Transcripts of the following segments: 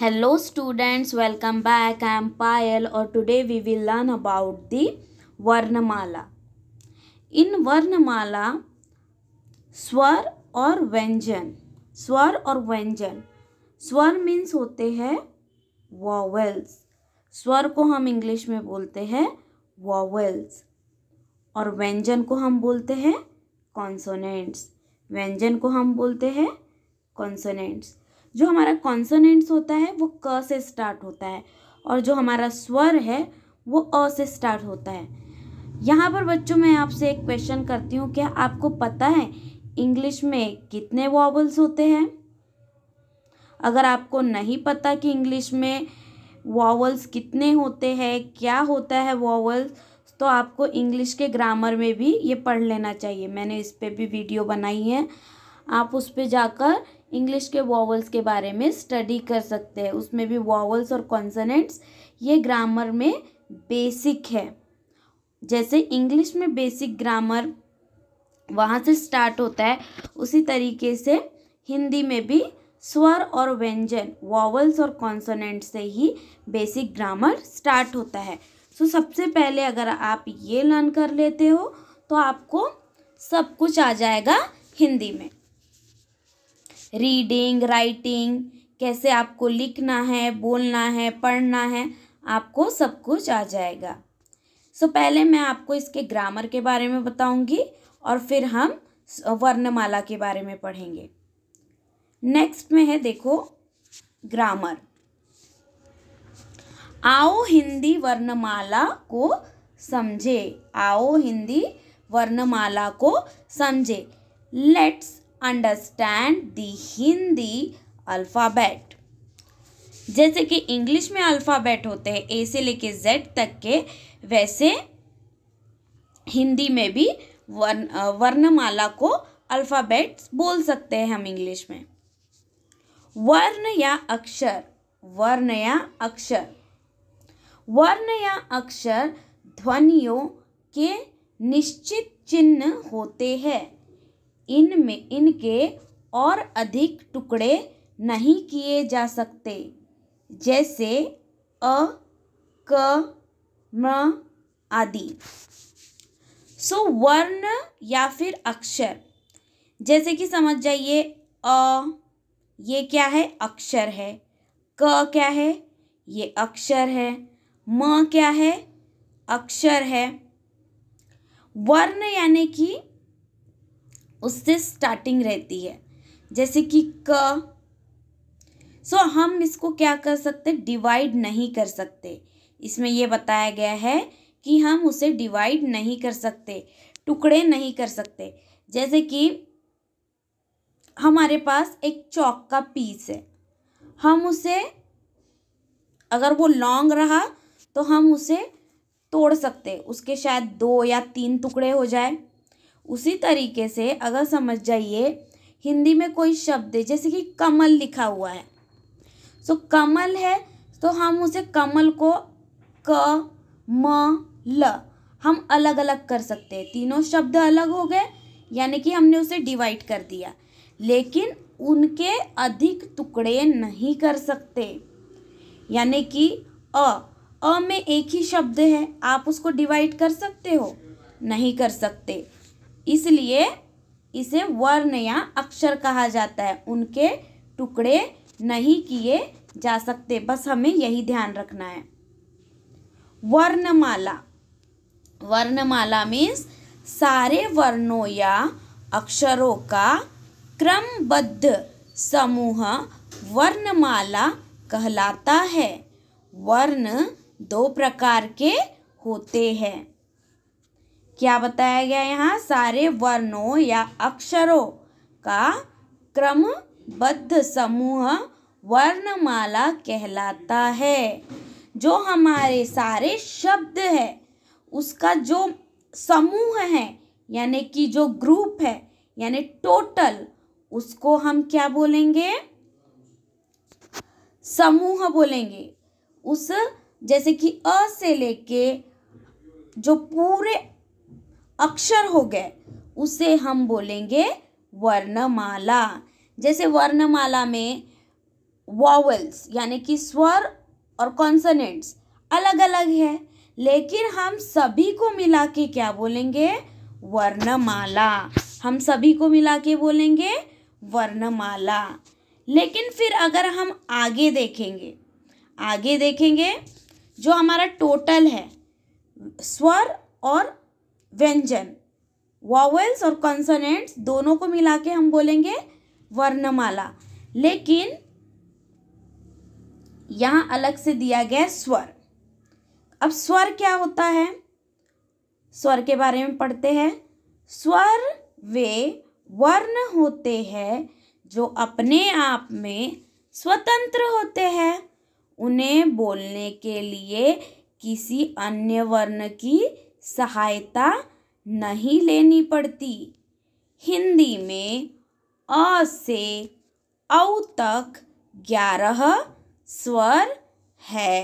hello students welcome back i am payal or today we will learn about the वर्णमाला in varnamala स्वर और व्यंजन स्वर और व्यंजन स्वर मीन्स होते हैं वॉवेल्स स्वर को हम इंग्लिश में बोलते हैं वॉवेल्स और व्यंजन को हम बोलते हैं कॉन्सोनेंट्स व्यंजन को हम बोलते हैं कॉन्सोनेंट्स जो हमारा कॉन्सोनेंट्स होता है वो क से स्टार्ट होता है और जो हमारा स्वर है वो अ से स्टार्ट होता है यहाँ पर बच्चों मैं आपसे एक क्वेश्चन करती हूँ क्या आपको पता है इंग्लिश में कितने वॉबल्स होते हैं अगर आपको नहीं पता कि इंग्लिश में वॉवल्स कितने होते हैं क्या होता है वॉवल्स तो आपको इंग्लिश के ग्रामर में भी ये पढ़ लेना चाहिए मैंने इस पर भी वीडियो बनाई है आप उस पर जाकर इंग्लिश के वॉवल्स के बारे में स्टडी कर सकते हैं उसमें भी वॉवल्स और कॉन्सनेंट्स ये ग्रामर में बेसिक है जैसे इंग्लिश में बेसिक ग्रामर वहाँ से स्टार्ट होता है उसी तरीके से हिंदी में भी स्वर और व्यंजन वॉवल्स और कॉन्सोनेंट से ही बेसिक ग्रामर स्टार्ट होता है सो so, सबसे पहले अगर आप ये लर्न कर लेते हो तो आपको सब कुछ आ जाएगा हिंदी में रीडिंग राइटिंग कैसे आपको लिखना है बोलना है पढ़ना है आपको सब कुछ आ जाएगा सो so, पहले मैं आपको इसके ग्रामर के बारे में बताऊंगी और फिर हम वर्णमाला के बारे में पढ़ेंगे नेक्स्ट में है देखो ग्रामर आओ हिंदी वर्णमाला को समझे आओ हिंदी वर्णमाला को समझे let's understand the Hindi alphabet जैसे कि इंग्लिश में अल्फ़ाबेट होते हैं ए से लेके जेड तक के वैसे हिंदी में भी वर्ण वर्णमाला को अल्फ़ाबेट्स बोल सकते हैं हम इंग्लिश में वर्ण या अक्षर वर्ण या अक्षर वर्ण या अक्षर ध्वनियों के निश्चित चिन्ह होते हैं इनमें इनके और अधिक टुकड़े नहीं किए जा सकते जैसे अ क म आदि सो so, वर्ण या फिर अक्षर जैसे कि समझ जाइए अ ये क्या है अक्षर है क क्या है ये अक्षर है म क्या है अक्षर है वर्ण यानी कि उससे स्टार्टिंग रहती है जैसे कि क सो so, हम इसको क्या कर सकते डिवाइड नहीं कर सकते इसमें यह बताया गया है कि हम उसे डिवाइड नहीं कर सकते टुकड़े नहीं कर सकते जैसे कि हमारे पास एक चौक का पीस है हम उसे अगर वो लॉन्ग रहा तो हम उसे तोड़ सकते उसके शायद दो या तीन टुकड़े हो जाए उसी तरीके से अगर समझ जाइए हिंदी में कोई शब्द है जैसे कि कमल लिखा हुआ है सो so, कमल है तो हम उसे कमल को क म ल हम अलग अलग कर सकते हैं तीनों शब्द अलग हो गए यानी कि हमने उसे डिवाइड कर दिया लेकिन उनके अधिक टुकड़े नहीं कर सकते यानी कि अ अ में एक ही शब्द है आप उसको डिवाइड कर सकते हो नहीं कर सकते इसलिए इसे वर्ण या अक्षर कहा जाता है उनके टुकड़े नहीं किए जा सकते बस हमें यही ध्यान रखना है वर्णमाला वर्णमाला मीन्स सारे वर्णों या अक्षरों का क्रमबद्ध समूह वर्णमाला कहलाता है वर्ण दो प्रकार के होते हैं क्या बताया गया यहाँ सारे वर्णों या अक्षरों का क्रमबद्ध समूह वर्णमाला कहलाता है जो हमारे सारे शब्द है उसका जो समूह है यानी कि जो ग्रुप है यानी टोटल उसको हम क्या बोलेंगे समूह बोलेंगे उस जैसे कि अ से लेके जो पूरे अक्षर हो गए उसे हम बोलेंगे वर्णमाला जैसे वर्णमाला में वॉवल्स यानी कि स्वर और कॉन्सनेंट्स अलग अलग है लेकिन हम सभी को मिला के क्या बोलेंगे वर्णमाला हम सभी को मिला के बोलेंगे वर्णमाला लेकिन फिर अगर हम आगे देखेंगे आगे देखेंगे जो हमारा टोटल है स्वर और व्यंजन वॉवल्स और कंसोनेंट्स दोनों को मिला के हम बोलेंगे वर्णमाला लेकिन यहाँ अलग से दिया गया स्वर अब स्वर क्या होता है स्वर के बारे में पढ़ते हैं स्वर वे वर्ण होते हैं जो अपने आप में स्वतंत्र होते हैं उन्हें बोलने के लिए किसी अन्य वर्ण की सहायता नहीं लेनी पड़ती हिंदी में अ से औ तक ग्यारह स्वर है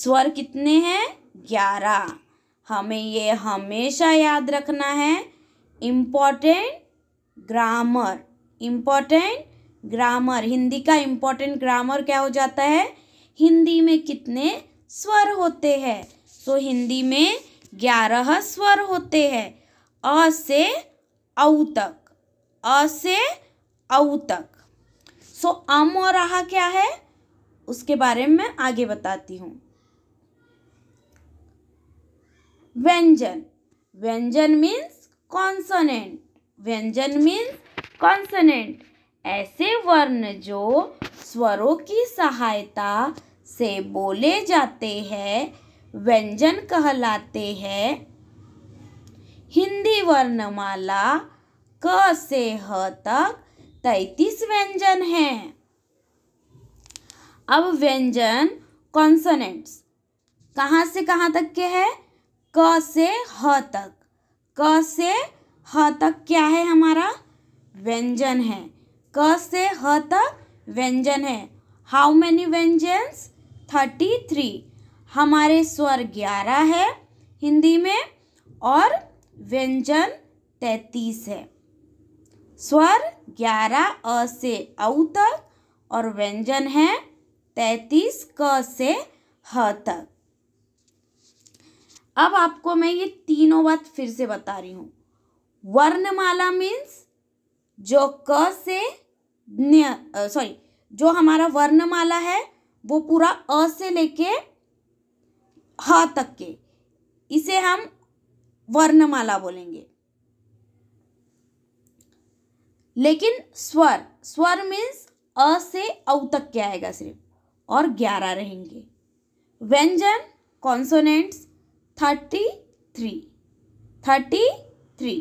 स्वर कितने हैं ग्यारह हमें ये हमेशा याद रखना है important grammar important grammar Hindi का इम्पॉर्टेंट ग्रामर क्या हो जाता है हिंदी में कितने स्वर होते हैं सो हिंदी में ग्यारह स्वर होते हैं अ से औ तक अ से औ तक सो अम और आह क्या है उसके बारे में मैं आगे बताती हूँ व्यंजन व्यंजन मीन्स कॉन्सनेंट व्यंजन मीन्स कॉन्सनेंट ऐसे वर्ण जो स्वरों की सहायता से बोले जाते हैं व्यंजन कहलाते हैं हिंदी वर्णमाला क से ह तक तैतीस व्यंजन हैं अब व्यंजन कॉन्सनेंट्स कहाँ से कहाँ तक के है क से ह तक क से ह तक क्या है हमारा व्यंजन है क से ह तक व्यंजन है हाउ मैनी व्यंजन्स थर्टी थ्री हमारे स्वर ग्यारह है हिंदी में और व्यंजन तैतीस है स्वर ग्यारह अ से औ तक और व्यंजन है तैतीस क से ह तक अब आपको मैं ये तीनों बात फिर से बता रही हूँ वर्णमाला मीन्स जो क से सॉरी जो हमारा वर्णमाला है वो पूरा अ से लेके ह हाँ तक के इसे हम वर्णमाला बोलेंगे लेकिन स्वर स्वर मीन्स अ से औ तक के आएगा सिर्फ और ग्यारह रहेंगे व्यंजन consonants thirty three thirty three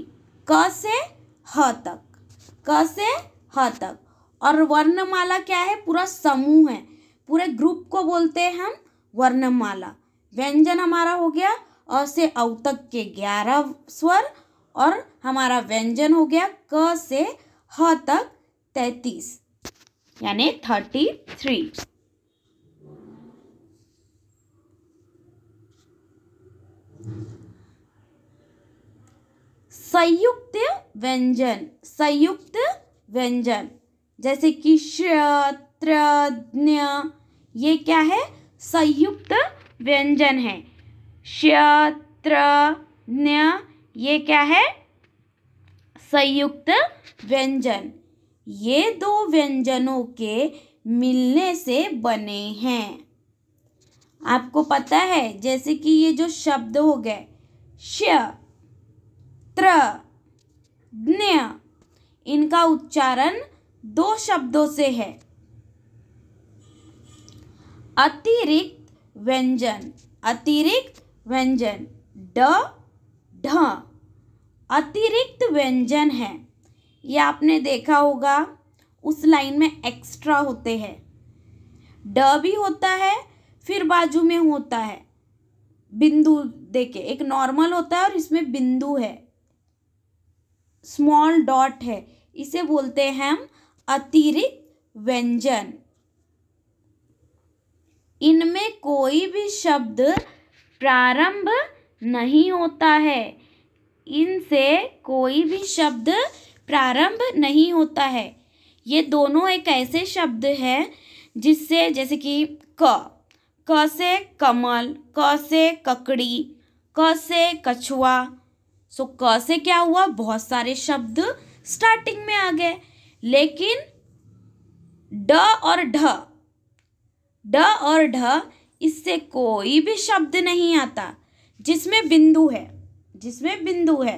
क से ह तक क से ह तक और वर्णमाला क्या है पूरा समूह है पूरे ग्रुप को बोलते हैं हम वर्णमाला व्यंजन हमारा हो गया अ से औ तक के ग्यारह स्वर और हमारा व्यंजन हो गया क से ह तक तैतीस यानी थर्टी थ्री संयुक्त व्यंजन संयुक्त व्यंजन जैसे कि श्र त्र ये क्या है संयुक्त व्यंजन है क्षत्र ये क्या है संयुक्त व्यंजन ये दो व्यंजनों के मिलने से बने हैं आपको पता है जैसे कि ये जो शब्द हो गए श्य त्र इनका उच्चारण दो शब्दों से है अतिरिक्त व्यंजन अतिरिक्त व्यंजन ड ढ अतिरिक्त व्यंजन है ये आपने देखा होगा उस लाइन में एक्स्ट्रा होते हैं ड भी होता है फिर बाजू में होता है बिंदु देखे एक नॉर्मल होता है और इसमें बिंदु है स्मॉल डॉट है इसे बोलते हैं हम अतिरिक्त व्यंजन इनमें कोई भी शब्द प्रारंभ नहीं होता है इनसे कोई भी शब्द प्रारंभ नहीं होता है ये दोनों एक ऐसे शब्द हैं जिससे जैसे कि क क से कमल क से ककड़ी क से कछुआ सो क से क्या हुआ बहुत सारे शब्द स्टार्टिंग में आ गए लेकिन ड और ढ ड और ढ इससे कोई भी शब्द नहीं आता जिसमें बिंदु है जिसमें बिंदु है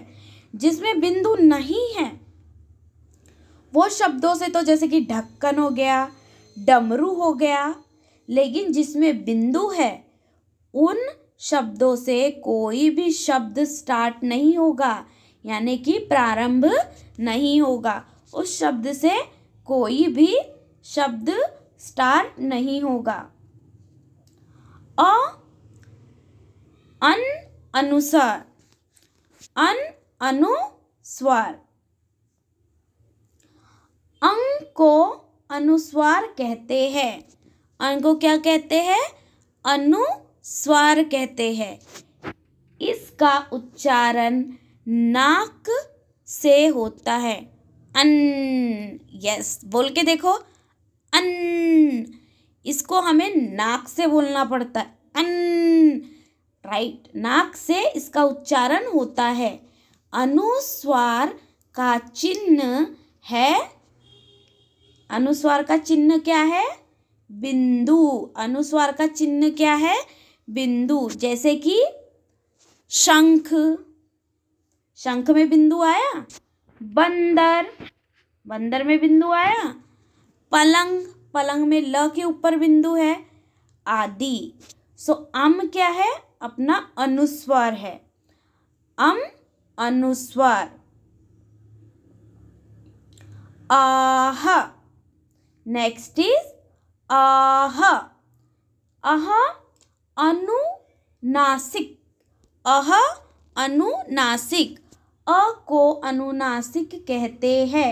जिसमें बिंदु नहीं है वो शब्दों से तो जैसे कि ढक्कन हो गया डमरू हो गया लेकिन जिसमें बिंदु है उन शब्दों से कोई भी शब्द स्टार्ट नहीं होगा यानी कि प्रारंभ नहीं होगा उस शब्द से कोई भी शब्द स्टार नहीं होगा अ अन अनुसार अन अनुस्वार अंग को अनुस्वार कहते हैं अंग को क्या कहते हैं अनुस्वार कहते हैं इसका उच्चारण नाक से होता है अन यस बोल के देखो अन इसको हमें नाक से बोलना पड़ता है अन राइट नाक से इसका उच्चारण होता है अनुस्वार का चिन्ह है अनुस्वार का चिन्ह क्या है बिंदु अनुस्वार का चिन्ह क्या है बिंदु जैसे कि शंख शंख में बिंदु आया बंदर बंदर में बिंदु आया पलंग पलंग में ल के ऊपर बिंदु है आदि सो अम क्या है अपना अनुस्वर है अम अनुस्वर आह नेक्स्ट इज आह अह अनुनासिक अह अनुनासिक अ को अनुनासिक कहते हैं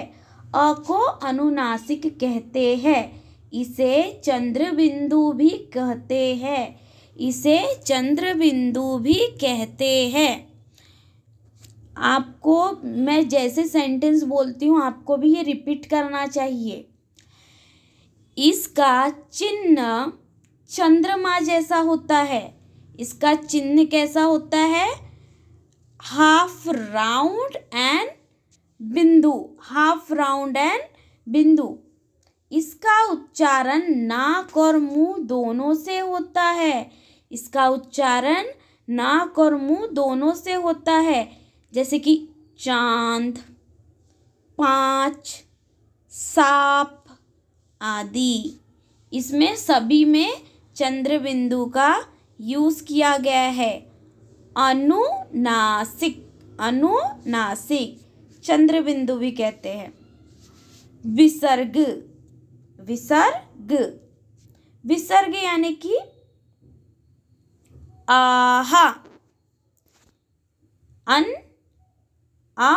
अ को अनुनासिक कहते हैं इसे चंद्रबिंदु भी कहते हैं इसे चंद्रबिंदु भी कहते हैं आपको मैं जैसे सेंटेंस बोलती हूँ आपको भी ये रिपीट करना चाहिए इसका चिन्ह चंद्रमा जैसा होता है इसका चिन्ह कैसा होता है हाफ राउंड एंड बिंदु हाफ राउंड एंड बिंदु इसका उच्चारण नाक और मुंह दोनों से होता है इसका उच्चारण नाक और मुंह दोनों से होता है जैसे कि चांद पाँच साप आदि इसमें सभी में चंद्र बिंदु का यूज़ किया गया है अनुनासिक अनुनासिक चंद्र बिंदु भी कहते हैं विसर्ग विसर्ग विसर्ग यानी कि आहा अन आ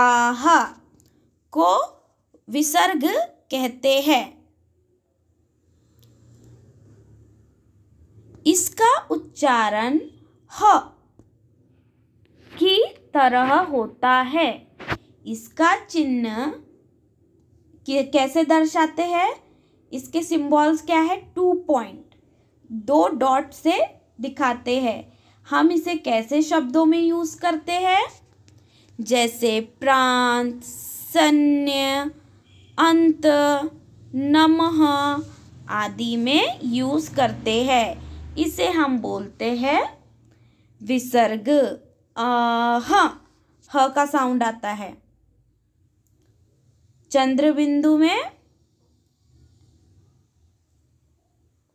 आहा को विसर्ग कहते हैं इसका उच्चारण ह की तरह होता है इसका चिन्ह कैसे दर्शाते हैं इसके सिंबल्स क्या है टू पॉइंट दो डॉट से दिखाते हैं हम इसे कैसे शब्दों में यूज़ करते हैं जैसे प्रांत सन्य अंत नमः आदि में यूज़ करते हैं इसे हम बोलते हैं विसर्ग ह हाँ, ह का साउंड आता है चंद्र बिंदु में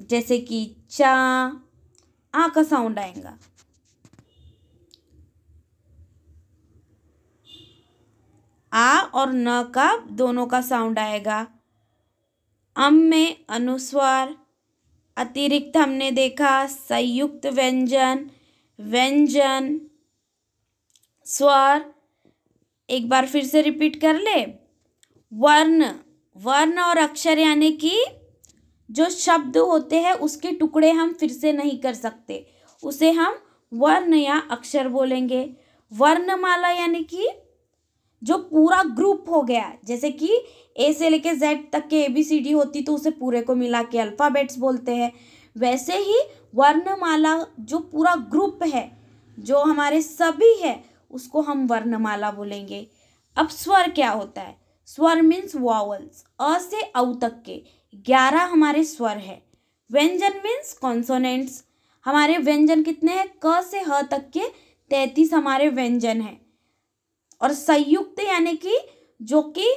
जैसे कि चा आ का साउंड आएगा आ और न का दोनों का साउंड आएगा अम में अनुस्वार अतिरिक्त हमने देखा संयुक्त व्यंजन व्यंजन स्वर एक बार फिर से रिपीट कर ले वर्ण वर्ण और अक्षर यानी कि जो शब्द होते हैं उसके टुकड़े हम फिर से नहीं कर सकते उसे हम वर्ण या अक्षर बोलेंगे वर्णमाला यानी कि जो पूरा ग्रुप हो गया जैसे कि ए से लेके जेड तक के ए बी सी डी होती तो उसे पूरे को मिला के अल्फ़ाबेट्स बोलते हैं वैसे ही वर्णमाला जो पूरा ग्रुप है जो हमारे सभी है उसको हम वर्णमाला बोलेंगे अब स्वर क्या होता है स्वर मीन्स वावल्स अ से औ तक के ग्यारह हमारे स्वर है व्यंजन मीन्स कॉन्सोनेंट्स हमारे व्यंजन कितने हैं क से ह तक के तैतीस हमारे व्यंजन हैं और संयुक्त यानी कि जो कि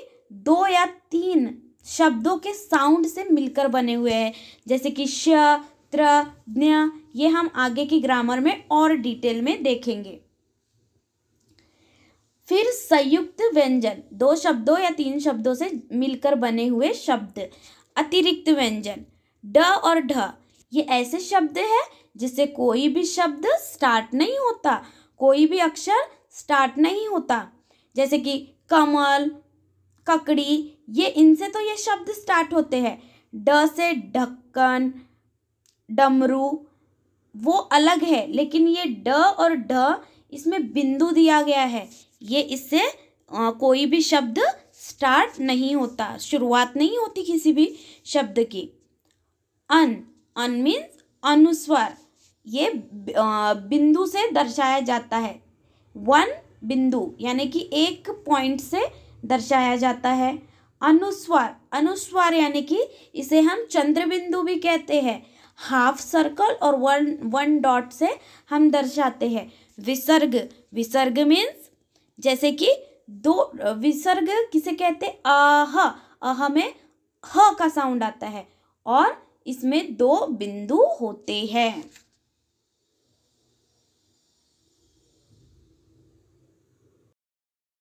दो या तीन शब्दों के साउंड से मिलकर बने हुए हैं जैसे कि श त्र ज्ञ ये हम आगे की ग्रामर में और डिटेल में देखेंगे फिर संयुक्त व्यंजन दो शब्दों या तीन शब्दों से मिलकर बने हुए शब्द अतिरिक्त व्यंजन ड और ढ ये ऐसे शब्द है जिससे कोई भी शब्द स्टार्ट नहीं होता कोई भी अक्षर स्टार्ट नहीं होता जैसे कि कमल ककड़ी ये इनसे तो ये शब्द स्टार्ट होते हैं ड से ढक्कन डमरू वो अलग है लेकिन ये ड और ढ इसमें बिंदु दिया गया है ये इससे कोई भी शब्द स्टार्ट नहीं होता शुरुआत नहीं होती किसी भी शब्द की अन अन मीन्स अनुस्वर ये बिंदु से दर्शाया जाता है वन बिंदु यानी कि एक पॉइंट से दर्शाया जाता है अनुस्वर अनुस्वर यानी कि इसे हम चंद्र बिंदु भी कहते हैं हाफ सर्कल और वन वन डॉट से हम दर्शाते हैं विसर्ग विसर्ग मीन्स जैसे कि दो विसर्ग किसे कहते हैं आह आह में ह का साउंड आता है और इसमें दो बिंदु होते हैं